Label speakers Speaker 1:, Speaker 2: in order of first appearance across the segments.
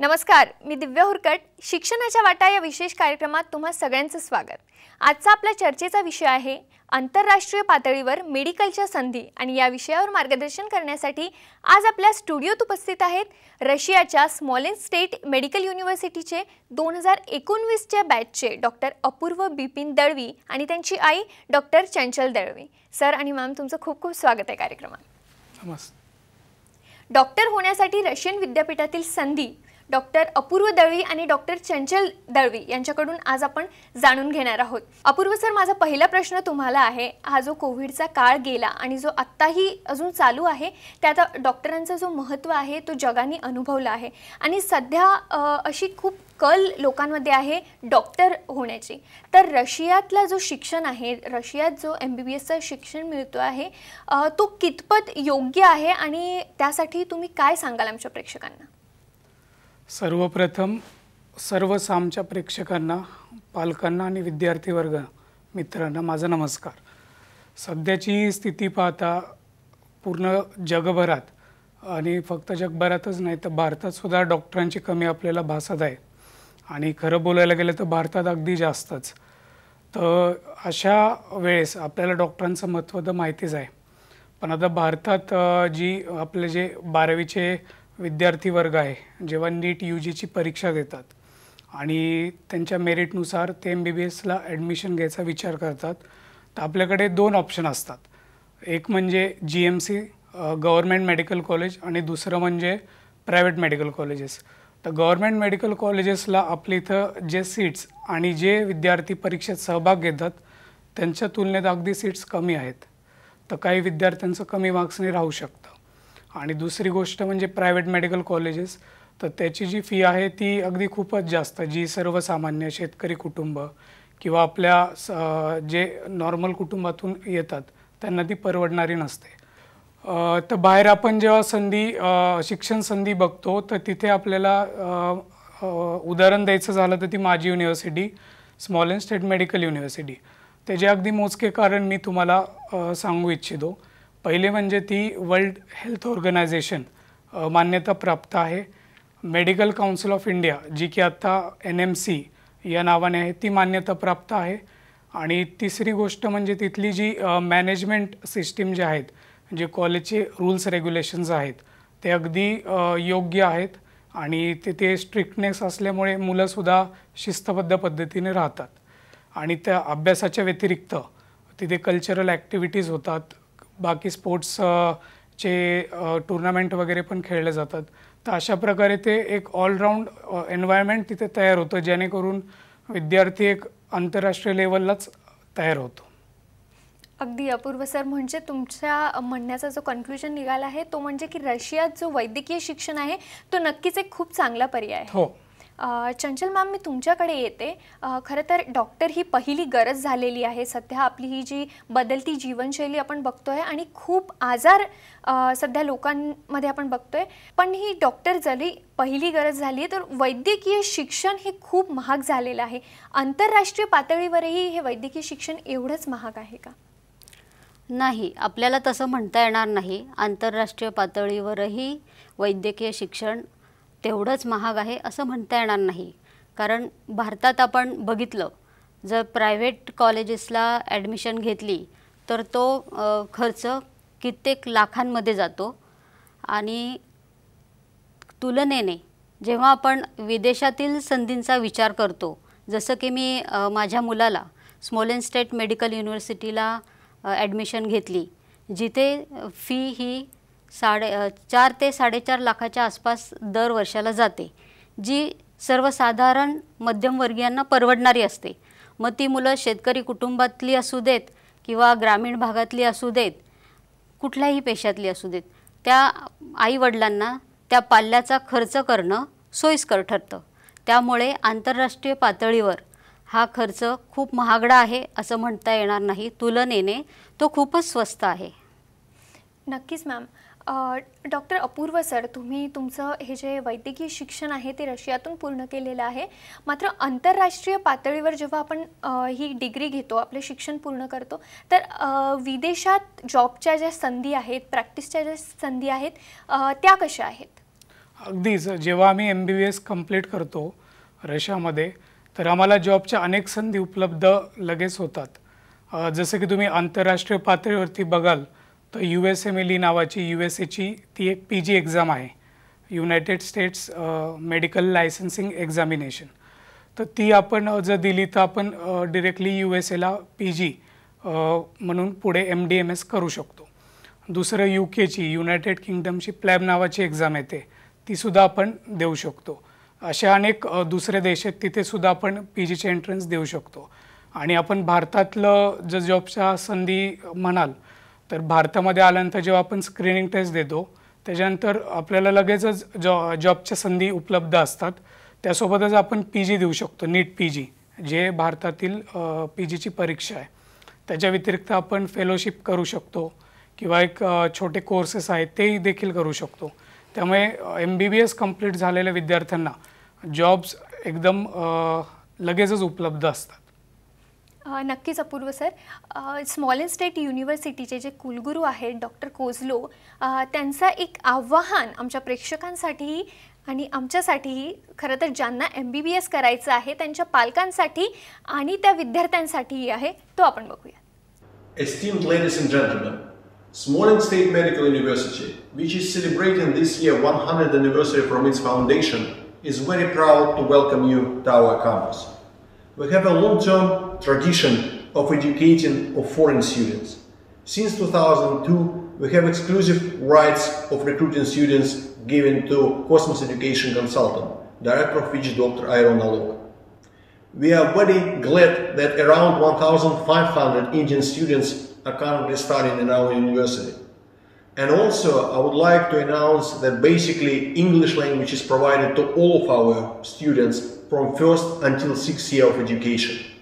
Speaker 1: नमस्कार मी दिव्य हुरकट शिक्षणाच्या वाटा या विशेष कार्यक्रमात तुम्हा सगळ्यांचं स्वागत आजचा आपल्या चर्चेचा विषय आहे आंतरराष्ट्रीय पातळीवर मेडिकलच्या संधी आणि या विषयावर मार्गदर्शन करण्यासाठी आज आपल्या स्टुडिओत उपस्थित आहेत रशियाच्या स्मॉलेन स्टेट मेडिकल युनिव्हर्सिटीचे दोन हजार एकोणवीसच्या बॅचचे डॉक्टर अपूर्व बिपिन दळवी आणि त्यांची आई डॉक्टर चंचल दळवी सर आणि मॅम तुमचं खूप खूप स्वागत आहे कार्यक्रमात डॉक्टर होण्यासाठी रशियन विद्यापीठातील संधी डॉक्टर अपूर्व दळवी आणि डॉक्टर चंचल दळवी यांच्याकडून आज आपण जाणून घेणार आहोत अपूर्व सर माझा पहिला प्रश्न तुम्हाला आहे हा जो कोविडचा काळ गेला आणि जो आत्ताही अजून चालू आहे त्यात डॉक्टरांचा जो महत्त्व आहे तो जगाने अनुभवला आहे आणि सध्या अशी खूप कल लोकांमध्ये आहे डॉक्टर होण्याची तर रशियातला जो शिक्षण आहे रशियात जो एम बी बी एसचं शिक्षण मिळतो आहे तो कितपत योग्य आहे आणि त्यासाठी तुम्ही काय सांगाल आमच्या प्रेक्षकांना
Speaker 2: सर्वप्रथम सर्व सामच्या प्रेक्षकांना पालकांना आणि विद्यार्थी वर्ग मित्रांना माझा नमस्कार सध्याची स्थिती पाहता पूर्ण जगभरात आणि फक्त जगभरातच नाही तर भारतातसुद्धा डॉक्टरांची कमी आपल्याला भासत आहे आणि खरं बोलायला गेलं तर भारतात अगदी जास्तच तर अशा वेळेस आपल्याला डॉक्टरांचं महत्त्व तर माहितीच आहे पण आता भारतात जी आपले जे बारावीचे विद्यार्थी वर्ग आहे जेव्हा नीट यू जीची परीक्षा देतात आणि त्यांच्या मेरिटनुसार ते एम बी बी एसला ॲडमिशन घ्यायचा विचार करतात तर आपल्याकडे दोन ऑप्शन असतात एक म्हणजे G M C government medical college आणि दुसरं म्हणजे प्रायव्हेट मेडिकल कॉलेजेस तर गव्हर्मेंट मेडिकल कॉलेजेसला आपल्या इथं जे सीट्स आणि जे विद्यार्थी परीक्षेत सहभाग घेतात त्यांच्या तुलनेत अगदी सीट्स कमी आहेत तर काही विद्यार्थ्यांचं कमी मार्क्सने राहू शकतं आणि दुसरी गोष्ट म्हणजे प्रायव्हेट मेडिकल कॉलेजेस तर त्याची जी फी आहे ती अगदी खूपच जास्त जी सर्वसामान्य शेतकरी कुटुंब किंवा आपल्या स जे नॉर्मल कुटुंबातून येतात त्यांना ती परवडणारी नसते तर बाहेर आपण जेव्हा संधी शिक्षण संधी बघतो तर तिथे आपल्याला उदाहरण द्यायचं झालं तर ती माझी university small and state medical university त्याचे अगदी मोजके कारण मी तुम्हाला सांगू इच्छितो पहिले म्हणजे ती वर्ल्ड हेल्थ ऑर्गनायझेशन मान्यता प्राप्त आहे मेडिकल काउन्सिल ऑफ इंडिया जी की आत्ता एन एम सी या नावाने आहे ती मान्यता प्राप्त आहे आणि तिसरी गोष्ट म्हणजे तिथली जी मॅनेजमेंट सिस्टीम जे आहेत जे कॉलेजचे रूल्स रेग्युलेशन्स आहेत ते अगदी योग्य आहेत आणि तिथे स्ट्रिक्टनेस असल्यामुळे मुलंसुद्धा शिस्तबद्ध पद्धतीने राहतात आणि त्या अभ्यासाच्या व्यतिरिक्त तिथे कल्चरल ॲक्टिव्हिटीज होतात बाकी स्पोर्ट्स चे टुर्नामेंट वगैरे पण खेळले जातात तर अशा प्रकारे ते एक ऑलराऊंड एन्व्हायरमेंट तिथे तयार होतं जेणेकरून विद्यार्थी एक आंतरराष्ट्रीय लेवललाच तयार होतो
Speaker 1: अगदी अपूर्व सर म्हणजे तुमच्या म्हणण्याचा जो कन्फ्युजन निघाला आहे तो म्हणजे की रशियात जो वैद्यकीय शिक्षण आहे तो नक्कीच एक खूप चांगला पर्याय हो चंचल मॅम मी तुमच्याकडे येते खरं तर डॉक्टर ही पहिली गरज झालेली आहे सध्या आपली ही जी बदलती जीवनशैली आपण बघतो आहे आणि खूप आजार सध्या लोकांमध्ये आपण बघतो आहे पण ही डॉक्टर जरी पहिली गरज झाली आहे तर वैद्यकीय शिक्षण हे खूप महाग झालेलं आहे आंतरराष्ट्रीय पातळीवरही हे वैद्यकीय शिक्षण एवढंच महाग
Speaker 3: आहे का नाही आपल्याला तसं म्हणता येणार नाही आंतरराष्ट्रीय पातळीवरही वैद्यकीय शिक्षण तेवढंच महाग आहे असं म्हणता येणार नाही कारण भारतात आपण बघितलं जर प्रायव्हेट कॉलेजेसला ॲडमिशन घेतली तर तो खर्च कित्येक लाखांमध्ये जातो आणि तुलनेने जेव्हा आपण विदेशातील संधींचा विचार करतो जसं की मी माझ्या मुलाला स्मोलेन स्टेट मेडिकल युनिव्हर्सिटीला ॲडमिशन घेतली जिथे फी ही साडे चार ते साडेचार लाखाच्या आसपास दर वर्षाला जाते जी सर्वसाधारण मध्यमवर्गीयांना परवडणारी असते मग ती मुलं शेतकरी कुटुंबातली असू देत किंवा ग्रामीण भागातली असू देत कुठल्याही पेशातली असू देत त्या आईवडिलांना त्या पाल्याचा खर्च करणं सोयीस्कर ठरतं त्यामुळे आंतरराष्ट्रीय पातळीवर हा खर्च खूप महागडा आहे असं म्हणता येणार नाही तुलनेने तो खूपच स्वस्त आहे
Speaker 1: नक्कीच मॅम डॉक्टर अपूर्व सर तुम्ही तुमचं हे जे वैद्यकीय शिक्षण आहे ते रशियातून पूर्ण केलेलं आहे मात्र आंतरराष्ट्रीय पातळीवर जेव्हा आपण ही डिग्री घेतो आपले शिक्षण पूर्ण करतो तर विदेशात जॉबच्या ज्या संधी आहेत प्रॅक्टिसच्या ज्या संधी आहेत त्या कशा आहेत
Speaker 2: अगदीच जेव्हा आम्ही M B B S complete करतो रशियामध्ये तर आम्हाला जॉबच्या अनेक संधी उपलब्ध लगेच होतात जसं की तुम्ही आंतरराष्ट्रीय पातळीवरती बघाल तर यू एस एम एल नावाची यू एस एची ती एक पी जी एक्झाम आहे United States medical licensing examination तर ती आपण जर दिली तर आपण डिरेक्टली यू एस एला पी जी म्हणून पुढे एम डी एम एस करू शकतो दुसरं यू केची युनायटेड किंगडमची प्लॅब नावाची एक्झाम येते तीसुद्धा आपण देऊ शकतो अशा अनेक दुसरे देश आहेत तिथेसुद्धा आपण पी जीचे एंट्रन्स देऊ शकतो आणि आपण भारतातलं जर जॉबच्या संधी म्हणाल तर भारतामध्ये आल्यानंतर जेव्हा आपण स्क्रीनिंग टेस्ट देतो त्याच्यानंतर आपल्याला लगेचच जॉ जॉबच्या संधी उपलब्ध असतात त्यासोबतच आपण पी जी देऊ शकतो नीट पी जी जे भारतातील पी जीची परीक्षा आहे त्याच्या व्यतिरिक्त आपण फेलोशिप करू शकतो किंवा एक छोटे कोर्सेस आहेत तेही देखील करू शकतो त्यामुळे M B B S complete झालेल्या विद्यार्थ्यांना जॉब्स एकदम लगेचच उपलब्ध असतात
Speaker 1: नक्कीच अपूर्व सर स्मॉल स्टेट युनिव्हर्सिटीचे जे कुलगुरू आहेत डॉक्टर कोझलो त्यांचा एक आव्हान आमच्या प्रेक्षकांसाठीही आणि आमच्यासाठीही खरं तर ज्यांना एम बी बी एस करायचं आहे त्यांच्या पालकांसाठी आणि त्या विद्यार्थ्यांसाठीही आहे तो आपण बघूया
Speaker 4: Esteemed ladies and gentlemen, small State Medical University, which is celebrating this year 100th anniversary from its foundation, is very proud to welcome you to our campus. We have a long-term tradition of educating of foreign students. Since 2002, we have exclusive rights of recruiting students given to Cosmos Education Consultant, director of which Dr. Iron Alok. We are very glad that around 1,500 Indian students are currently studying in our university. And also, I would like to announce that basically English language is provided to all of our students from first until sixth year of education.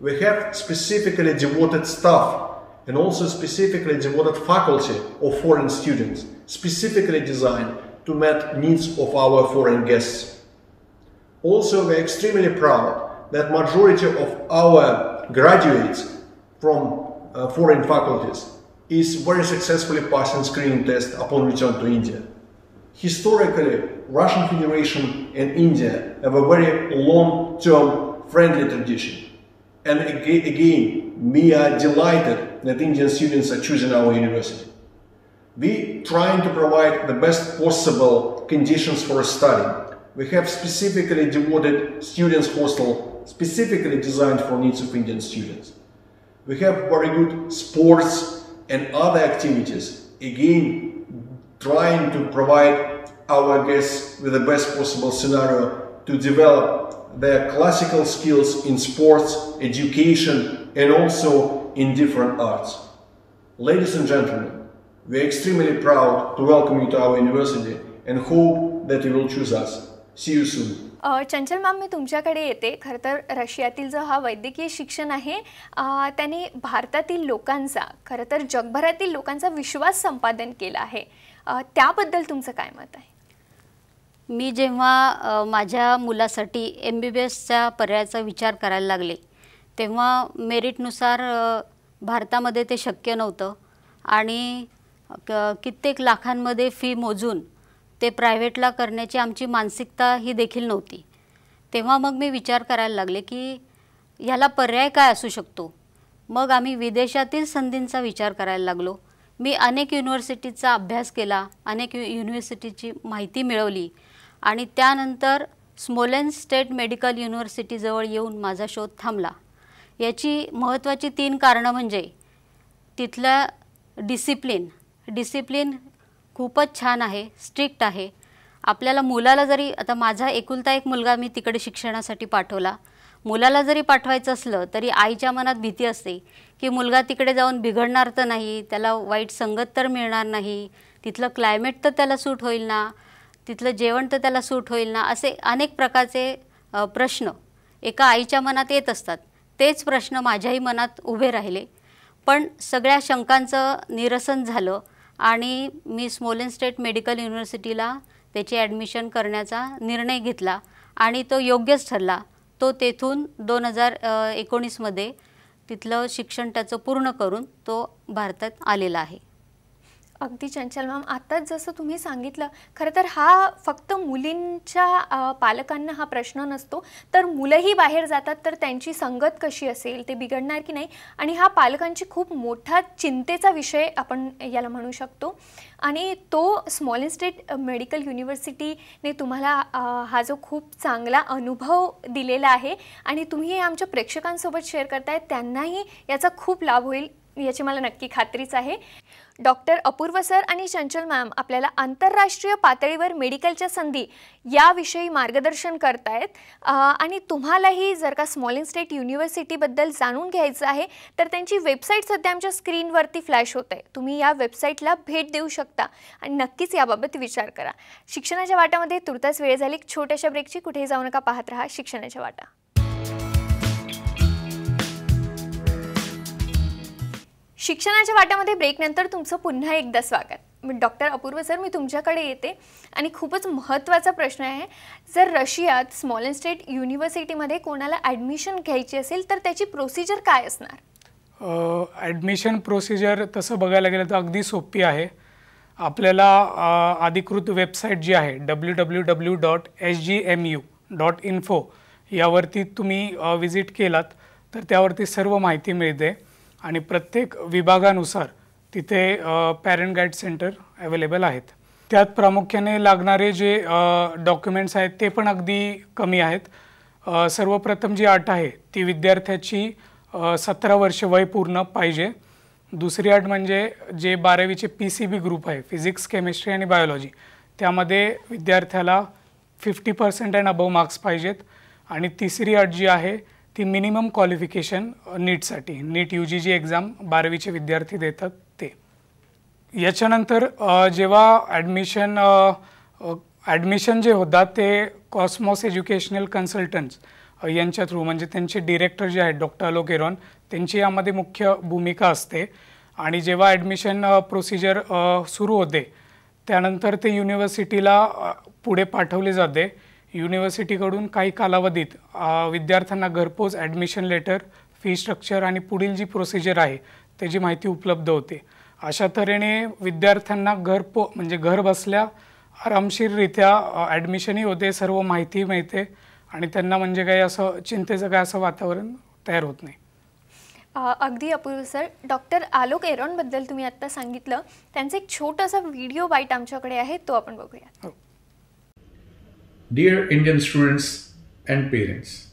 Speaker 4: We have specifically devoted staff and also specifically devoted faculty of foreign students, specifically designed to meet needs of our foreign guests. Also, we are extremely proud that majority of our graduates from uh, foreign faculties is very successfully passing screening test upon return to India. Historically, Russian Federation and India have a very long-term friendly tradition. And again, we are uh, delighted that Indian students are choosing our university. We trying to provide the best possible conditions for study. We have specifically devoted students hostel specifically designed for needs of Indian students. We have very good sports and other activities, again trying to provide our guests with the best possible scenario to develop their classical skills in sports education, and also in different arts. Ladies and gentlemen, we are extremely proud to welcome you to our university and hope that you will choose us. See you soon.
Speaker 1: Chanchal ma'am मी तुमच्याकडे येते खरं तर रशियातील जो हा वैद्यकीय शिक्षण आहे त्याने भारतातील लोकांचा खरं तर जगभरातील लोकांचा विश्वास संपादन केला आहे त्याबद्दल तुमचं काय मत
Speaker 3: आहे मी जेव्हा माझ्या मुलासाठी एम बी बी एसच्या पर्यायाचा विचार करायला लागले तेव्हा मेरिटनुसार भारतामध्ये ते शक्य नव्हतं आणि कित्येक लाखांमध्ये फी मोजून ते प्रायव्हेटला करण्याची आमची मानसिकता ही देखील नव्हती तेव्हा मग मी विचार करायला लागले की ह्याला पर्याय काय असू शकतो मग आम्ही विदेशातील संधींचा विचार करायला लागलो मी अनेक युनिव्हर्सिटीचा अभ्यास केला अनेक युनिव्हर्सिटीची माहिती मिळवली आणि त्यानंतर स्मोलेन स्टेट मेडिकल युनिव्हर्सिटीजवळ येऊन माझा शोध थांबला याची महत्त्वाची तीन कारणं म्हणजे तिथलं डिसिप्लिन डिसिप्लिन खूपच छान आहे स्ट्रिक्ट आहे आपल्याला मुलाला जरी आता माझा एकुलता एक मुलगा मी तिकडे शिक्षणासाठी पाठवला मुलाला जरी पाठवायचं असलं तरी आईच्या मनात भीती असते की मुलगा तिकडे जाऊन बिघडणार तर नाही त्याला वाईट संगत तर मिळणार नाही तिथलं क्लायमेट तर त्याला सूट होईल ना तिथलं जेवण तर त्याला सूट होईल ना असे अनेक प्रकारचे प्रश्न एका आईच्या मनात येत असतात तेच प्रश्न माझ्याही मनात उभे राहिले पण सगळ्या शंकांचं निरसन झालं आणि मी स्मोलेन स्टेट मेडिकल युनिव्हर्सिटीला त्याची ॲडमिशन करण्याचा निर्णय घेतला आणि तो योग्यच ठरला तो तेथून दोन हजार एकोणीसमध्ये तिथलं शिक्षण त्याचं पूर्ण करून तो भारतात आलेला आहे
Speaker 1: अगदी चंचल मॅम आत्ताच जसं तुम्ही सांगितलं खरं तर हा फक्त मुलींच्या पालकांना हा प्रश्न नसतो तर मुलंही बाहेर जातात तर त्यांची संगत कशी असेल ते बिघडणार की नाही आणि हा पालकांची खूप मोठा चिंतेचा विषय आपण याला म्हणू शकतो आणि तो स्मॉल स्टेट मेडिकल युनिव्हर्सिटीने तुम्हाला हा जो खूप चांगला अनुभव दिलेला आहे आणि तुम्ही आमच्या प्रेक्षकांसोबत शेअर करताय त्यांनाही याचा खूप लाभ होईल याची मला नक्की खात्रीच आहे डॉक्टर अपूर्व सर आणि चंचल मॅम आपल्याला आंतरराष्ट्रीय पातळीवर मेडिकलच्या संधी याविषयी मार्गदर्शन करतायत आणि तुम्हालाही जर का स्मॉलिंग स्टेट युनिव्हर्सिटीबद्दल जाणून घ्यायचं आहे तर त्यांची वेबसाईट सध्या आमच्या स्क्रीनवरती फ्लॅश होत आहे तुम्ही या वेबसाईटला भेट देऊ शकता आणि नक्कीच याबाबत विचार करा शिक्षणाच्या वाटामध्ये तुर्तास वेळ झाली छोट्याशा ब्रेकची कुठेही जाऊ नका पाहत राहा शिक्षणाच्या वाटा शिक्षणाच्या वाटामध्ये ब्रेकनंतर तुमचं पुन्हा एकदा स्वागत मी डॉक्टर अपूर्व सर मी तुमच्याकडे येते आणि खूपच महत्त्वाचा प्रश्न आहे जर रशियात स्मॉल अँड स्टेट युनिव्हर्सिटीमध्ये कोणाला ॲडमिशन घ्यायची असेल तर त्याची प्रोसिजर काय
Speaker 2: असणार ॲडमिशन प्रोसिजर तसं बघायला गेलं तर अगदी सोपी आहे आपल्याला अधिकृत वेबसाईट जी आहे W W W dot S G M U dot info यावरती तुम्ही विजिट केलात तर त्यावरती सर्व माहिती मिळते आणि प्रत्येक विभागानुसार तिथे पॅरेंट गाईड सेंटर अवेलेबल आहेत त्यात प्रामुख्याने लागणारे जे डॉक्युमेंट्स आहेत ते पण अगदी कमी आहेत सर्वप्रथम जी अट आहे ती विद्यार्थ्याची सतरा वर्ष वय पूर्ण पाहिजे दुसरी अट म्हणजे जे बारावीचे पी सी बी ग्रुप आहे फिजिक्स केमिस्ट्री आणि बायोलॉजी त्यामध्ये विद्यार्थ्याला fifty percent and above marks पाहिजेत आणि तिसरी अट जी आहे ती मिनिमम क्वालिफिकेशन नीटसाठी NEET U G G exam बारावीचे विद्यार्थी देतात ते याच्यानंतर जेव्हा ॲडमिशन ॲडमिशन जे होतात ते कॉस्मॉस एज्युकेशनल कन्सल्टंट्स यांच्या थ्रू म्हणजे त्यांचे डिरेक्टर जे आहेत डॉक्टर अलोक एरॉन त्यांची यामध्ये मुख्य भूमिका असते आणि जेव्हा ॲडमिशन प्रोसिजर सुरू होते त्यानंतर ते युनिव्हर्सिटीला पुढे पाठवले जाते युनिव्हर्सिटीकडून काही कालावधीत विद्यार्थ्यांना घरपोच ॲडमिशन लेटर फी स्ट्रक्चर आणि पुढील जी प्रोसिजर आहे त्याची माहिती उपलब्ध होते अशा तऱ्हेने विद्यार्थ्यांना घरपो म्हणजे घर बसल्या आरामशीररित्या ॲडमिशनही होते सर्व माहिती मिळते आणि त्यांना म्हणजे काही असं चिंतेचं काय असं वातावरण तयार होत नाही
Speaker 1: अगदी अपूर्व सर डॉक्टर आलोक एरॉनबद्दल तुम्ही आत्ता सांगितलं त्यांचा एक छोटासा व्हिडिओ बाईट आमच्याकडे आहे तो आपण बघूया हो.
Speaker 5: Dear Indian students and parents,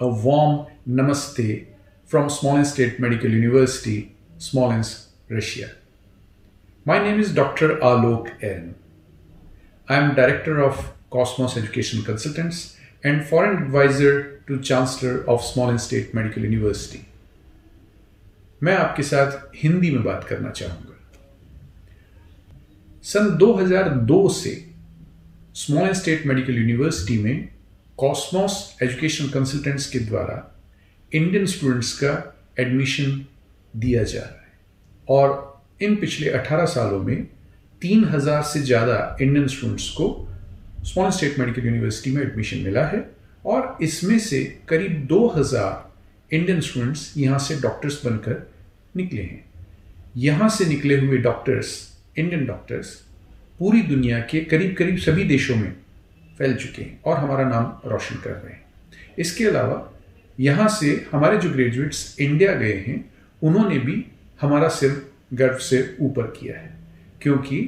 Speaker 5: a warm namaste from Smolensk State Medical University, Smolensk, Russia. My name is Dr. Alok N. I am Director of Cosmos Education Consultants and Foreign Advisor to Chancellor of Smolensk State Medical University. मैं आपके साथ हिंदी में बात करना चाहूँगा सन 2002 से small state medical university में कॉस्मोस एजुकेशन कंसल्टेंट्स के द्वारा इंडियन स्टूडेंट्स का एडमिशन दिया जा रहा है और इन पिछले 18 सालों में 3000 से ज़्यादा इंडियन स्टूडेंट्स को स्मॉल स्टेट मेडिकल यूनिवर्सिटी में एडमिशन मिला है और इसमें से करीब 2000 इंडियन स्टूडेंट्स यहाँ से डॉक्टर्स बनकर निकले हैं यहाँ से निकले हुए डॉक्टर्स इंडियन डॉक्टर्स पूरी दुनिया के करीब करीब सभी देशों में फैल चुके हैं और हमारा नाम रोशन कर रहे हैं इसके अलावा यहाँ से हमारे जो ग्रेजुएट्स इंडिया गए हैं उन्होंने भी हमारा सिर गर्व से ऊपर किया है क्योंकि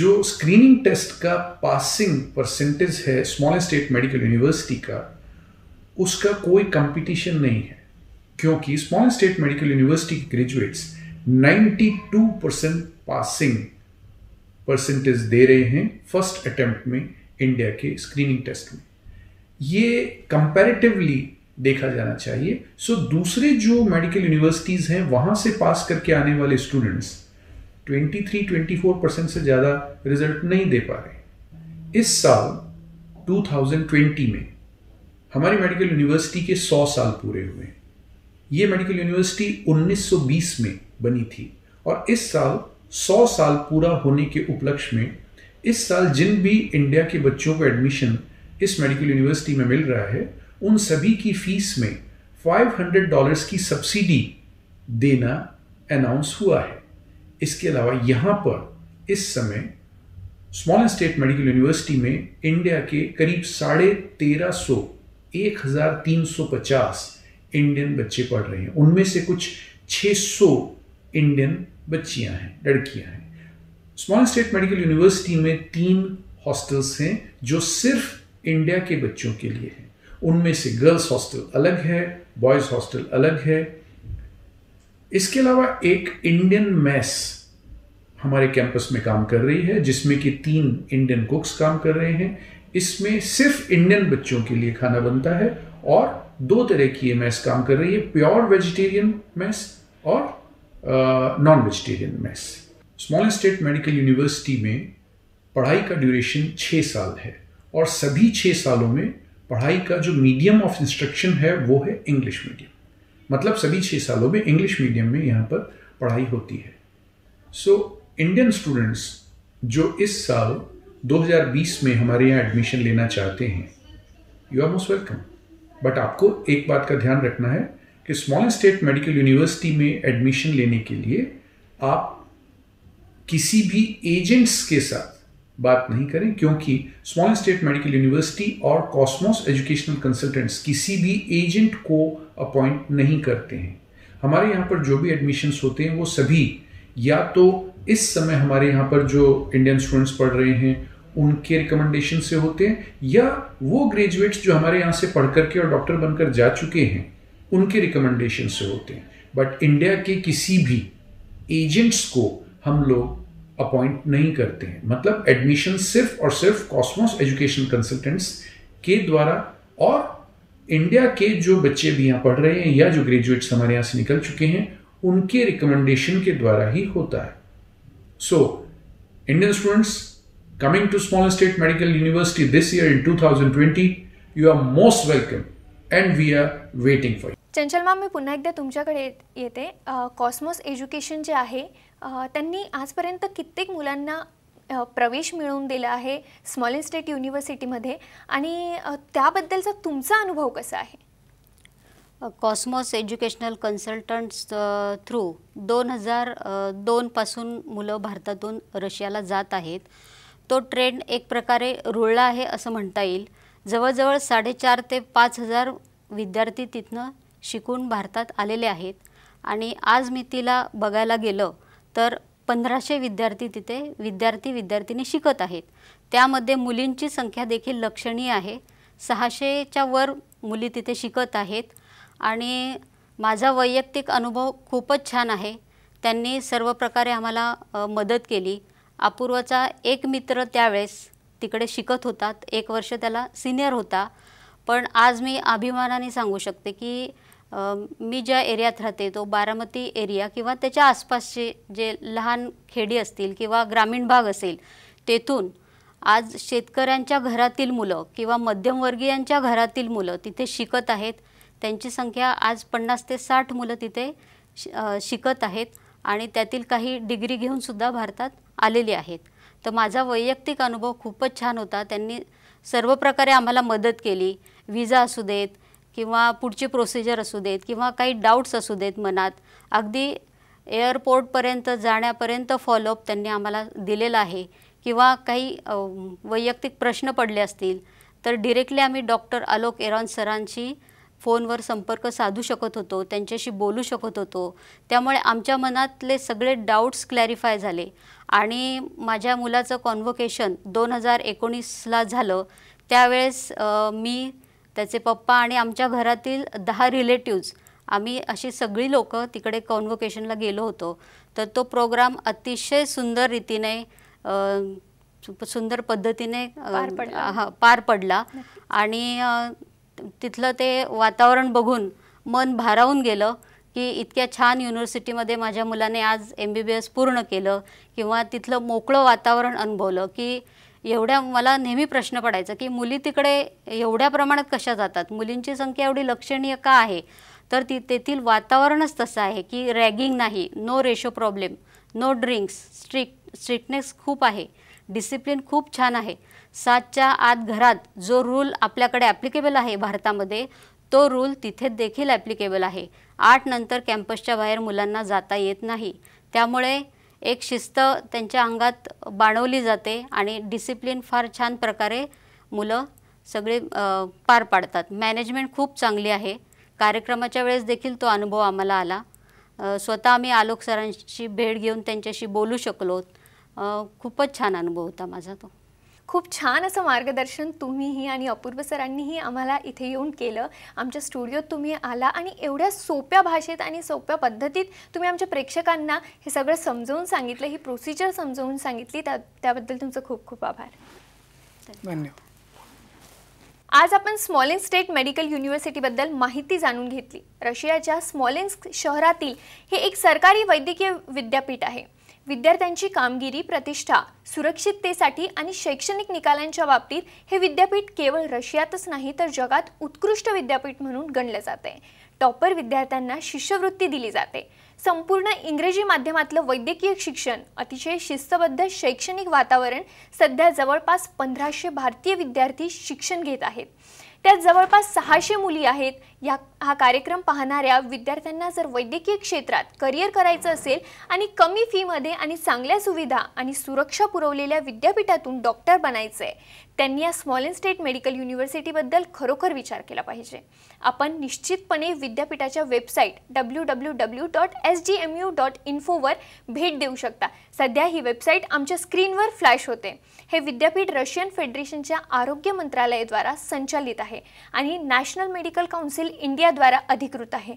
Speaker 5: जो स्क्रीनिंग टेस्ट का पासिंग परसेंटेज है स्मॉल स्टेट मेडिकल यूनिवर्सिटी का उसका कोई कंपटीशन नहीं है क्योंकि स्मॉल स्टेट मेडिकल यूनिवर्सिटी के ग्रेजुएट्स 92 परसेंट पासिंग परसेंटेज दे रहे हैं फर्स्ट अटेम्प्ट में इंडिया के स्क्रीनिंग टेस्ट में ये कंपैरेटिवली देखा जाना चाहिए सो so, दूसरे जो मेडिकल यूनिवर्सिटीज़ हैं वहां से पास करके आने वाले स्टूडेंट्स 23, 24 परसेंट से ज़्यादा रिजल्ट नहीं दे पा रहे इस साल 2020 में हमारी मेडिकल यूनिवर्सिटी के 100 साल पूरे हुए ये मेडिकल यूनिवर्सिटी 1920 में बनी थी और इस साल सौ साल पूरा होने के उपलक्ष्य में इस साल जिन भी इंडिया के बच्चों को एडमिशन इस मेडिकल यूनिवर्सिटी में मिल रहा है उन सभी की फीस में 500 डॉलर्स की सब्सिडी देना अनाउंस हुआ है इसके अलावा यहाँ पर इस समय स्मॉल स्टेट मेडिकल यूनिवर्सिटी में इंडिया के करीब साढ़े तेरह सौ एक हज़ार तीन सौ पचास इंडियन बच्चे पढ़ रहे हैं उनमें से कुछ सौ इंडियन बच्चियां हैं लड़कियां हैं स्मॉल स्टेट मेडिकल यूनिवर्सिटी में तीन हॉस्टल्स हैं जो सिर्फ इंडिया के बच्चों के लिए हैं उनमें से गर्ल्स हॉस्टल अलग है बॉयज़ हॉस्टल अलग है इसके अलावा एक इंडियन मैस हमारे कैंपस में काम कर रही है जिसमें कि तीन इंडियन कुक्स काम कर रहे हैं इसमें सिर्फ इंडियन बच्चों के लिए खाना बनता है और दो तरह की ये मैस काम कर रही है प्योर वेजिटेरियन मैस और non vegetarian mess small state medical university में पढ़ाई का ड्यूरेशन छः साल है और सभी छः सालों में पढ़ाई का जो मीडियम ऑफ इंस्ट्रक्शन है वो है इंग्लिश मीडियम मतलब सभी छः सालों में इंग्लिश मीडियम में यहाँ पर पढ़ाई होती है सो इंडियन स्टूडेंट्स जो इस साल 2020 में हमारे यहाँ एडमिशन लेना चाहते हैं you are most welcome but आपको एक बात का ध्यान रखना है कि स्मॉल स्टेट मेडिकल यूनिवर्सिटी में एडमिशन लेने के लिए आप किसी भी एजेंट्स के साथ बात नहीं करें क्योंकि स्मॉल स्टेट मेडिकल यूनिवर्सिटी और कॉस्मोस एजुकेशनल कंसल्टेंट्स किसी भी एजेंट को अपॉइंट नहीं करते हैं हमारे यहाँ पर जो भी एडमिशन्स होते हैं वो सभी या तो इस समय हमारे यहाँ पर जो इंडियन स्टूडेंट्स पढ़ रहे हैं उनके रिकमेंडेशन से होते हैं या वो ग्रेजुएट्स जो हमारे यहाँ से पढ़ करके और डॉक्टर बनकर जा चुके हैं उनके रिकमेंडेशन से होते हैं बट इंडिया के किसी भी एजेंट्स को हम लोग अपॉइंट नहीं करते हैं मतलब एडमिशन सिर्फ और सिर्फ कॉस्मोस एजुकेशन कंसल्टेंट्स के द्वारा और इंडिया के जो बच्चे भी यहाँ पढ़ रहे हैं या जो ग्रेजुएट्स हमारे यहाँ से निकल चुके हैं उनके रिकमेंडेशन के द्वारा ही होता है so Indian students coming to Small State Medical University this year in 2020, you are most welcome and we are waiting for you.
Speaker 1: Chanchal ma'am मी पुन्हा एकदा तुमच्याकडे येते कॉस्मॉस एज्युकेशन जे आहे त्यांनी आजपर्यंत कित्येक मुलांना प्रवेश मिळवून दिला आहे स्मॉल स्टेट युनिव्हर्सिटीमध्ये आणि त्याबद्दलचा तुमचा अनुभव
Speaker 3: कसा आहे कॉस्मॉस एज्युकेशनल कन्सल्टंट्स थ्रू दोन हजार दोनपासून मुलं भारतातून रशियाला जात आहेत तो ट्रेंड एक प्रकारे रुळला आहे असं म्हणता येईल जवळजवळ साडेचार ते पाच हजार विद्यार्थी तिथनं शिकून भारतात आलेले आहेत आणि आज मी तिला बघायला गेलं तर पंधराशे विद्यार्थी तिथे विद्यार्थी विद्यार्थिनी शिकत आहेत त्यामध्ये मुलींची संख्या देखील लक्षणीय आहे सहाशेच्या वर मुली तिथे शिकत आहेत आणि माझा वैयक्तिक अनुभव खूपच छान आहे त्यांनी सर्व प्रकारे आम्हाला मदत केली अपूर्वाचा एक मित्र त्यावेळेस तिकडे शिकत होतात एक वर्ष त्याला सिनियर होता पण आज मी अभिमानाने सांगू शकते की मी ज्या एरियात राहते तो बारामती एरिया किंवा त्याच्या आसपासचे जे लहान खेडी असतील किंवा ग्रामीण भाग असेल तेथून आज शेतकऱ्यांच्या घरातील मुलं किंवा मध्यमवर्गीयांच्या घरातील मुलं तिथे शिकत आहेत त्यांची संख्या आज पन्नास ते साठ मुलं तिथे शिकत आहेत आणि त्यातील काही डिग्री घेऊनसुद्धा भारतात आलेली आहेत तर माझा वैयक्तिक अनुभव खूपच छान होता त्यांनी सर्व प्रकारे आम्हाला मदत केली विजा असू देत किंवा पुढची प्रोसिजर असू देत किंवा काही डाऊट्स असू देत मनात अगदी एअरपोर्टपर्यंत जाण्यापर्यंत फॉलोअप त्यांनी आम्हाला दिलेला आहे किंवा काही वैयक्तिक प्रश्न पडले असतील तर डिरेक्टली आम्ही डॉक्टर आलोक एरॉन सरांशी फोनवर संपर्क साधू शकत होतो त्यांच्याशी बोलू शकत होतो त्यामुळे आमच्या मनातले सगळे डाऊट्स क्लॅरिफाय झाले आणि माझ्या मुलाचं कॉन्व्होकेशन दोन हजार एकोणीसला झालं त्यावेळेस मी त्याचे पप्पा आणि आमच्या घरातील दहा रिलेटिव्ज आम्ही अशी सगळी लोकं तिकडे कॉन्व्होकेशनला गेलो होतो तर तो प्रोग्राम अतिशय सुंदर रीतीने सुंदर पद्धतीने पार पडला, पार पडला। आणि तिथलं ते वातावरण बघून मन भारावून गेलं की इतक्या छान युनिव्हर्सिटीमध्ये माझ्या मुलाने आज एम बी बी एस पूर्ण केलं किंवा तिथलं मोकळं वातावरण अनुभवलं की एवढ्या मला नेहमी प्रश्न पडायचा की मुली तिकडे एवढ्या प्रमाणात कशा जातात मुलींची संख्या एवढी लक्षणीय का आहे तर ती तेथील वातावरणच तसं आहे की रॅगिंग नाही no ratio problem no drinks strict strictness खूप आहे डिसिप्लिन खूप छान आहे सातच्या आत घरात जो रूल आपल्याकडे ॲप्लिकेबल आहे भारतामध्ये तो रूल तिथे देखील ॲप्लिकेबल आहे आठ नंतर कॅम्पसच्या बाहेर मुलांना जाता येत नाही त्यामुळे एक शिस्त त्यांच्या अंगात बाणवली जाते आणि डिसिप्लिन फार छान प्रकारे मुलं सगळे पार पाडतात मॅनेजमेंट खूप चांगली आहे कार्यक्रमाच्या वेळेस देखील तो अनुभव आम्हाला आला स्वतः आम्ही आलोक सरांशी भेट घेऊन त्यांच्याशी बोलू शकलो खूपच छान अनुभव होता माझा तो
Speaker 1: खूप छान असं मार्गदर्शन तुम्हीही आणि अपूर्व सरांनीही आम्हाला इथे येऊन केलं आमच्या स्टुडिओत तुम्ही आला आणि एवढ्या सोप्या भाषेत आणि सोप्या पद्धतीत तुम्ही आमच्या प्रेक्षकांना हे सगळं समजवून सांगितलं ही प्रोसिजर समजवून सांगितली त्या त्याबद्दल तुमचं खूप खूप आभार धन्यवाद आज आपण स्मॉलिन स्टेट मेडिकल युनिव्हर्सिटीबद्दल माहिती जाणून घेतली रशियाच्या स्मॉलिन्स शहरातील हे एक सरकारी वैद्यकीय विद्यापीठ आहे विद्यार्थ्यांची कामगिरी प्रतिष्ठा सुरक्षिततेसाठी आणि शैक्षणिक निकालांच्या बाबतीत हे विद्यापीठ केवळ रशियातच नाही तर जगात उत्कृष्ट विद्यापीठ म्हणून गणलं जाते टॉपर विद्यार्थ्यांना शिष्यवृत्ती दिली जाते संपूर्ण इंग्रजी माध्यमातलं वैद्यकीय शिक्षण अतिशय शिस्तबद्ध शैक्षणिक वातावरण सध्या जवळपास पंधराशे भारतीय विद्यार्थी शिक्षण घेत आहेत त्यात जवळपास सहाशे मुली आहेत या हा कार्यक्रम पाहणाऱ्या विद्यार्थ्यांना जर वैद्यकीय क्षेत्रात करिअर करायचं असेल आणि कमी फीमध्ये आणि चांगल्या सुविधा आणि सुरक्षा पुरवलेल्या विद्यापीठातून डॉक्टर बनायचं आहे त्यांनी या स्मॉल अँड स्टेट मेडिकल युनिव्हर्सिटीबद्दल खरोखर विचार केला पाहिजे आपण निश्चितपणे विद्यापीठाच्या website W W W dot S D M U dot इन्फोवर भेट देऊ शकता सध्या ही वेबसाईट आमच्या स्क्रीनवर फ्लॅश होते हे विद्यापीठ रशियन फेडरेशनच्या आरोग्य मंत्रालयाद्वारा संचालित आहे आणि नॅशनल मेडिकल काउन्सिल इंडिया द्वारा अधिकृत आहे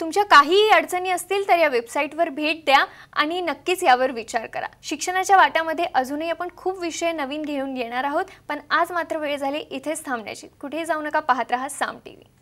Speaker 1: तुमच्या काहीही अडचणी असतील तर या वेबसाईटवर भेट द्या आणि नक्कीच यावर विचार करा शिक्षणाच्या वाट्यामध्ये अजूनही आपण खूप विषय नवीन घेऊन येणार आहोत पण आज मात्र वेळ झाली इथेच थांबण्याची कुठेही जाऊ नका पाहत राहा साम टी व्ही